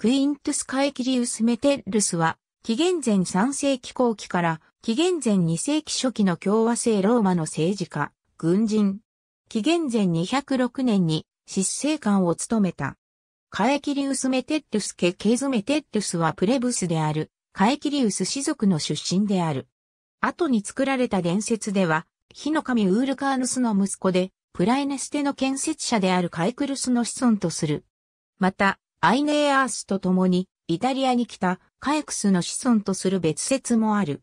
クイントゥス・カエキリウス・メテッルスは、紀元前3世紀後期から紀元前2世紀初期の共和制ローマの政治家、軍人。紀元前206年に執政官を務めた。カエキリウス・メテッルスケケズ・メテッルスはプレブスである、カエキリウス氏族の出身である。後に作られた伝説では、火の神ウールカーヌスの息子で、プライネステの建設者であるカイクルスの子孫とする。また、アイネーアースと共に、イタリアに来たカエクスの子孫とする別説もある。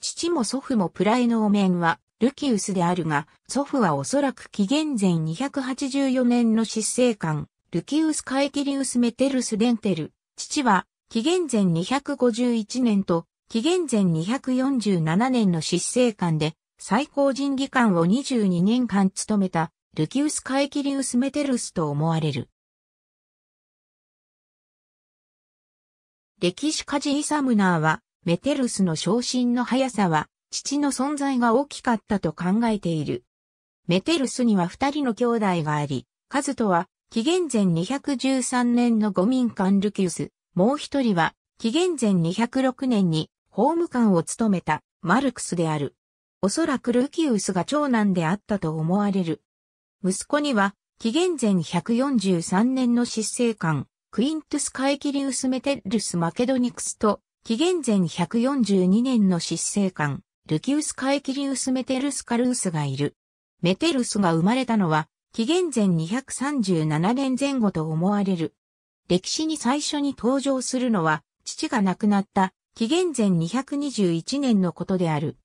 父も祖父もプライノーメンはルキウスであるが、祖父はおそらく紀元前284年の執政官、ルキウス・カエキリウス・メテルス・デンテル。父は紀元前251年と紀元前247年の執政官で最高人技官を22年間務めたルキウス・カエキリウス・メテルスと思われる。歴史家ジイサムナーは、メテルスの昇進の速さは、父の存在が大きかったと考えている。メテルスには二人の兄弟があり、カズトは、紀元前213年の五民官ルキウス、もう一人は、紀元前206年に法務官を務めたマルクスである。おそらくルキウスが長男であったと思われる。息子には、紀元前143年の執政官、クイントゥス・カエキリウス・メテルス・マケドニクスと、紀元前142年の執政官、ルキウス・カエキリウス・メテルス・カルースがいる。メテルスが生まれたのは、紀元前237年前後と思われる。歴史に最初に登場するのは、父が亡くなった紀元前221年のことである。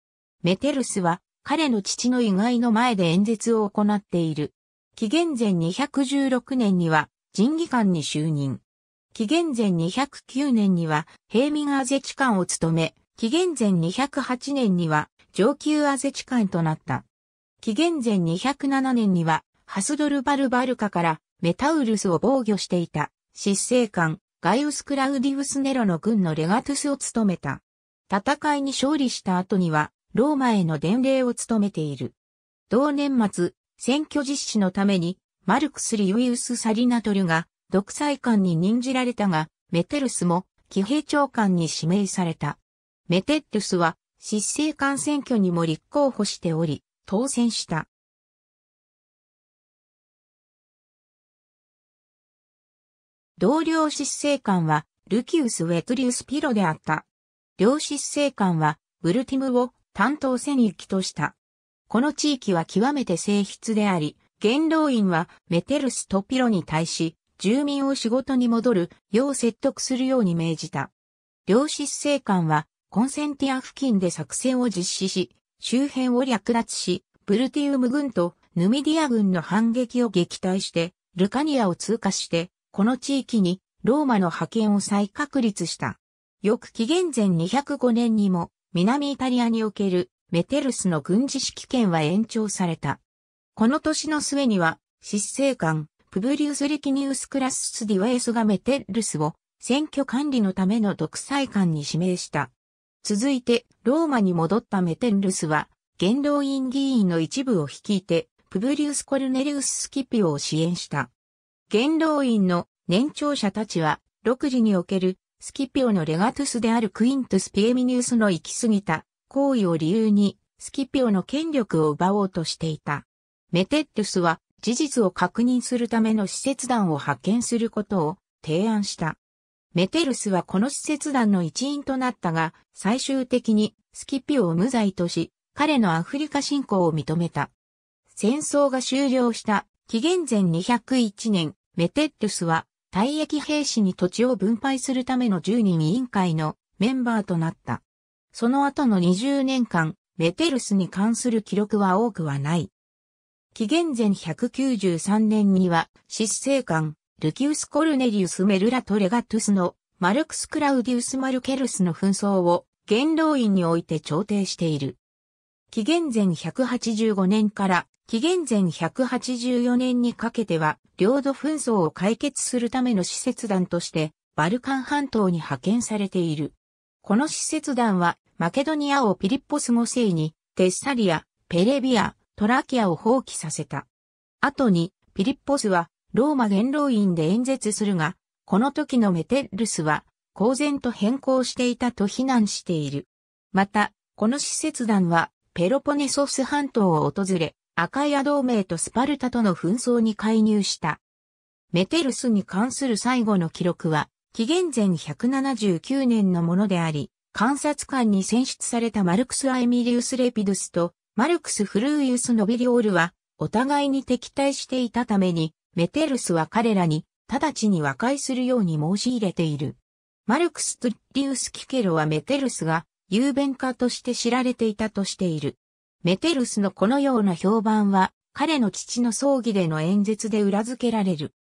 メテルスは彼の父の意外の前で演説を行っている。紀元前216年には人技官に就任。紀元前209年には平民アゼチカンを務め、紀元前208年には上級アゼチカンとなった。紀元前207年にはハスドルバルバルカからメタウルスを防御していた執政官ガイウス・クラウディウス・ネロの軍のレガトゥスを務めた。戦いに勝利した後にはローマへの伝令を務めている。同年末、選挙実施のためにマルクス・リウイウス・サリナトルが独裁官に任じられたが、メテルスも騎兵長官に指名された。メテッルスは執政官選挙にも立候補しており、当選した。同僚執政官はルキウス・ウェトリウス・ピロであった。両執政官はブルティムを担当戦域とした。この地域は極めて静筆であり、元老院はメテルスとピロに対し、住民を仕事に戻るよう説得するように命じた。両執政官はコンセンティア付近で作戦を実施し、周辺を略奪し、ブルティウム軍とヌミディア軍の反撃を撃退して、ルカニアを通過して、この地域にローマの派遣を再確立した。翌紀元前205年にも、南イタリアにおけるメテルスの軍事指揮権は延長された。この年の末には、執政官、プブリウス・リキニウス・クラス・ス・ディ・ウェイスがメテルスを選挙管理のための独裁官に指名した。続いて、ローマに戻ったメテルスは、元老院議員の一部を率いて、プブリウス・コルネリウス・スキピオを支援した。元老院の年長者たちは、独自におけるスキピオのレガトゥスであるクイントス・ピエミニウスの行き過ぎた行為を理由に、スキピオの権力を奪おうとしていた。メテッルスは事実を確認するための施設団を派遣することを提案した。メテルスはこの施設団の一員となったが、最終的にスキピオを無罪とし、彼のアフリカ侵攻を認めた。戦争が終了した紀元前201年、メテッルスは退役兵士に土地を分配するための10人委員会のメンバーとなった。その後の20年間、メテルスに関する記録は多くはない。紀元前193年には、執政官、ルキウス・コルネリウス・メルラト・レガトゥスのマルクス・クラウディウス・マルケルスの紛争を元老院において調停している。紀元前185年から紀元前184年にかけては、領土紛争を解決するための施設団として、バルカン半島に派遣されている。この施設団は、マケドニアをピリッポス5世に、テッサリア、ペレビア、トラキアを放棄させた。後に、ピリッポスは、ローマ元老院で演説するが、この時のメテルスは、公然と変更していたと非難している。また、この施設団は、ペロポネソス半島を訪れ、アカイア同盟とスパルタとの紛争に介入した。メテルスに関する最後の記録は、紀元前179年のものであり、観察官に選出されたマルクス・アエミリウス・レピドゥスとマルクス・フルーユス・ノビリオールは、お互いに敵対していたために、メテルスは彼らに、直ちに和解するように申し入れている。マルクス・トゥッリウス・キケロはメテルスが、雄弁家として知られていたとしている。メテルスのこのような評判は、彼の父の葬儀での演説で裏付けられる。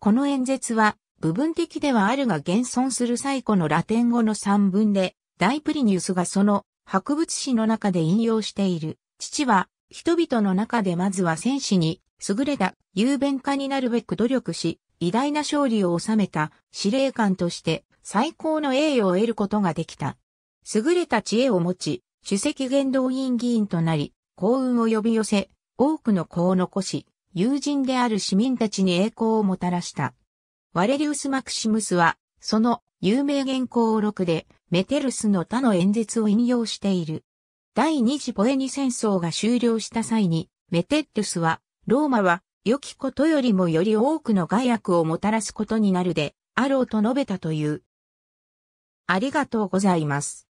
この演説は、部分的ではあるが現存する最古のラテン語の三文で、ダイプリニウスがその博物誌の中で引用している。父は、人々の中でまずは戦士に、優れた、雄弁家になるべく努力し、偉大な勝利を収めた司令官として最高の栄誉を得ることができた。優れた知恵を持ち、主席元動員議員となり、幸運を呼び寄せ、多くの子を残し、友人である市民たちに栄光をもたらした。ワレリウス・マクシムスは、その有名原稿を録で、メテルスの他の演説を引用している。第二次ポエニ戦争が終了した際に、メテッルスは、ローマは、良きことよりもより多くの害悪をもたらすことになるで、あろうと述べたという。ありがとうございます。